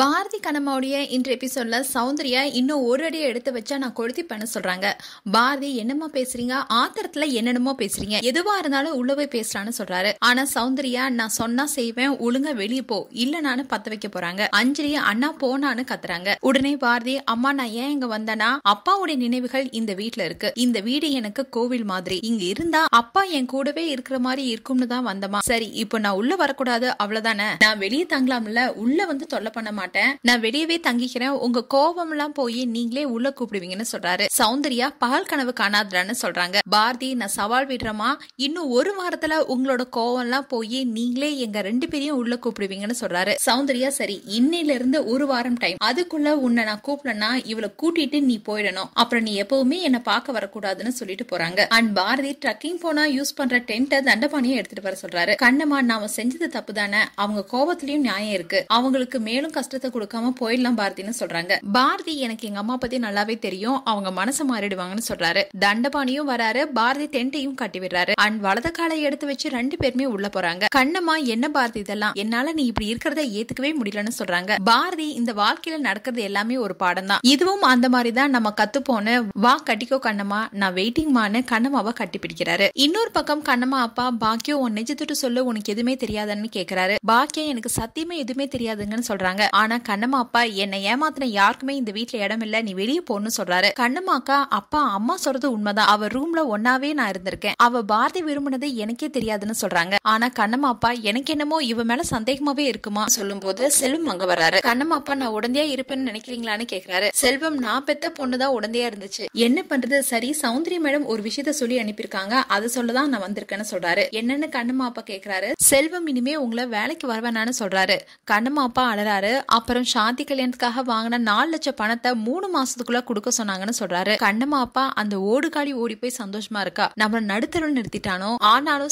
பாரதி கண்ணம்மாவுடைய இன்று எபிசோட்ல சௌந்தர்யா இன்னும் ஒரு அடி எடுத்து வச்சா நான் கொளுத்தி பண்ண சொல்றாங்க பாரதி என்னமோ பேசுறீங்க ஆத்திரத்துல என்னென்னமோ பேசுறீங்க எதுவா இருந்தாலும் உள்ள போய் பேசுறான்னு சொல்றாரு ஆனா சௌந்தர்யா நான் சொன்னா செய்வேன் ஒழுங்கா வெளியே போ இல்லனானு பத்த வைக்க போறாங்க அஞ்சலி அண்ணா போனான்னு கத்துறாங்க உடனே பாரதி அம்மா நான் ஏன் இங்க வந்தனா அப்பாவுடைய நினைவுகள் இந்த வீட்டுல இருக்கு இந்த வீடு எனக்கு கோவில் மாதிரி இங்க இருந்தா அப்பா என் கூடவே இருக்கிற மாதிரி இருக்கும்னு தான் வந்தமா சரி இப்போ நான் உள்ள வரக்கூடாது அவ்வளவுதானே நான் வெளியே தங்கலாம்ல உள்ள வந்து தொல்லை பண்ண மாட்டேன் மாட்டேன் நான் வெளியவே தங்கிக்கிறேன் உங்க கோபம் எல்லாம் போய் நீங்களே உள்ள கூப்பிடுவீங்கன்னு சொல்றாரு சௌந்தர்யா பகல் கனவு காணாதான்னு சொல்றாங்க பாரதி நான் சவால் விடுறமா இன்னும் ஒரு வாரத்துல உங்களோட கோவம் எல்லாம் போய் நீங்களே எங்க ரெண்டு பேரையும் உள்ள கூப்பிடுவீங்கன்னு சொல்றாரு சௌந்தர்யா சரி இன்னையில இருந்து ஒரு வாரம் டைம் அதுக்குள்ள உன்னை நான் கூப்பிடனா இவளை கூட்டிட்டு நீ போயிடணும் அப்புறம் நீ எப்பவுமே என்ன பார்க்க வரக்கூடாதுன்னு சொல்லிட்டு போறாங்க அண்ட் பாரதி ட்ரக்கிங் போனா யூஸ் பண்ற டென்ட தண்டபாணியை எடுத்துட்டு வர சொல்றாரு கண்ணம்மா நாம செஞ்சது தப்பு தானே அவங்க கோபத்திலயும் நியாயம் இருக்கு அவங்களுக்கு மேலும் கஷ்டத்தை அவசரத்தை கொடுக்காம போயிடலாம் பாரதின்னு சொல்றாங்க பாரதி எனக்கு எங்க அம்மா பத்தி நல்லாவே தெரியும் அவங்க மனசு மாறிடுவாங்கன்னு சொல்றாரு தண்டபாணியும் வராரு பாரதி டென்ட்டையும் கட்டி விடுறாரு அண்ட் வலது காலை எடுத்து வச்சு ரெண்டு பேருமே உள்ள போறாங்க கண்ணம்மா என்ன பாரதி இதெல்லாம் என்னால நீ இப்படி இருக்கிறத ஏத்துக்கவே முடியலன்னு சொல்றாங்க பாரதி இந்த வாழ்க்கையில நடக்கிறது எல்லாமே ஒரு பாடம் தான் இதுவும் அந்த மாதிரி தான் நம்ம கத்துப்போன வா கட்டிக்கோ கண்ணம்மா நான் வெயிட்டிங் மானு கண்ணம்மாவை கட்டி பிடிக்கிறாரு இன்னொரு பக்கம் கண்ணம்மா அப்பா பாக்கியம் உன் நெஜத்துட்டு சொல்லு உனக்கு எதுவுமே தெரியாதுன்னு கேக்குறாரு பாக்கியம் எனக்கு சத்தியமே எதுவுமே தெரியாதுங்கன்னு சொல்றாங்க ஆனா ஆனா கண்ணம்மா அப்பா என்னை ஏமாத்தின யாருக்குமே இந்த வீட்டுல இடம் இல்ல நீ வெளியே போன்னு சொல்றாரு கண்ணம்மாக்கா அப்பா அம்மா சொல்றது உண்மைதான் அவ ரூம்ல ஒன்னாவே நான் இருந்திருக்கேன் அவ பாரதி விரும்பினது எனக்கே தெரியாதுன்னு சொல்றாங்க ஆனா கண்ணம்மா அப்பா எனக்கு என்னமோ இவ மேல சந்தேகமாவே இருக்குமா சொல்லும் போது செல்வம் அங்க வர்றாரு கண்ணம்மா அப்பா நான் உடந்தையா இருப்பேன்னு நினைக்கிறீங்களான்னு கேக்குறாரு செல்வம் நான் பெத்த பொண்ணுதான் உடந்தையா இருந்துச்சு என்ன பண்றது சரி சௌந்தரி மேடம் ஒரு விஷயத்த சொல்லி அனுப்பியிருக்காங்க அதை சொல்லதான் நான் வந்திருக்கேன்னு சொல்றாரு என்னன்னு கண்ணம்மா அப்பா கேக்குறாரு செல்வம் இனிமே உங்களை வேலைக்கு வரவேணான்னு சொல்றாரு கண்ணம்மா அப்பா அழறாரு அப்புறம் சாந்தி கல்யாணத்துக்காக வாங்கின நாலு லட்சம் பணத்தை மூணு மாசத்துக்குள்ள கொடுக்க சொன்னாங்கன்னு சொல்றாரு கண்ணம்மா அப்பா அந்த காலி ஓடி போய் சந்தோஷமா இருக்கா நம்ம நடுத்தர நிறுத்திட்டானோ ஆனாலும்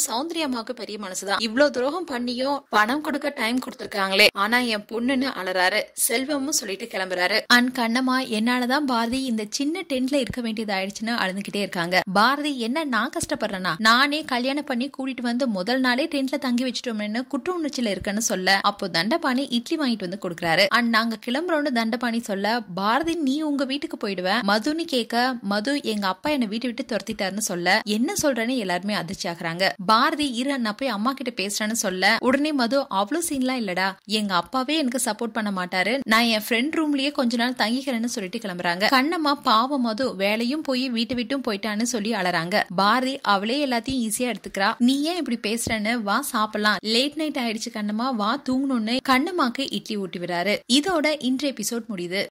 அம்மாவுக்கு பெரிய மனசுதான் இவ்வளவு துரோகம் பண்ணியும் பணம் கொடுக்க டைம் கொடுத்திருக்காங்களே ஆனா என் பொண்ணுன்னு அலறாரு செல்வமும் சொல்லிட்டு கிளம்புறாரு அன் கண்ணம்மா என்னாலதான் பாரதி இந்த சின்ன டென்ட்ல இருக்க வேண்டியது ஆயிடுச்சுன்னு அழுதுகிட்டே இருக்காங்க பாரதி என்ன நான் கஷ்டப்படுறேன்னா நானே கல்யாணம் பண்ணி கூட்டிட்டு வந்து முதல் நாளே டென்ட்ல தங்கி வச்சுட்டோம்னு குற்ற உணர்ச்சியில இருக்கேன்னு சொல்ல அப்போ தண்டபாணி இட்லி வாங்கிட்டு வந்து கொடுக்குறாரு கேக்குறாரு அண்ட் நாங்க கிளம்புறோம்னு தண்டபாணி சொல்ல பாரதி நீ உங்க வீட்டுக்கு போயிடுவ மதுன்னு கேட்க மது எங்க அப்பா என்ன வீட்டை விட்டு துரத்திட்டாருன்னு சொல்ல என்ன சொல்றேன்னு எல்லாருமே அதிர்ச்சி ஆகுறாங்க பாரதி இரு அண்ணா போய் அம்மா கிட்ட பேசுறேன்னு சொல்ல உடனே மது அவ்வளவு சீன்லாம் இல்லடா எங்க அப்பாவே எனக்கு சப்போர்ட் பண்ண மாட்டாரு நான் என் ஃப்ரெண்ட் ரூம்லயே கொஞ்ச நாள் தங்கிக்கிறேன்னு சொல்லிட்டு கிளம்புறாங்க கண்ணம்மா பாவம் மது வேலையும் போய் வீட்டு விட்டும் போயிட்டான்னு சொல்லி அழறாங்க பாரதி அவளே எல்லாத்தையும் ஈஸியா எடுத்துக்கிறா நீ ஏன் இப்படி பேசுறேன்னு வா சாப்பிடலாம் லேட் நைட் ஆயிடுச்சு கண்ணம்மா வா தூங்கணும்னு கண்ணம்மாக்கு இட்லி ஊட்டி விடுற இதோட இன்றைய எபிசோட் முடியுது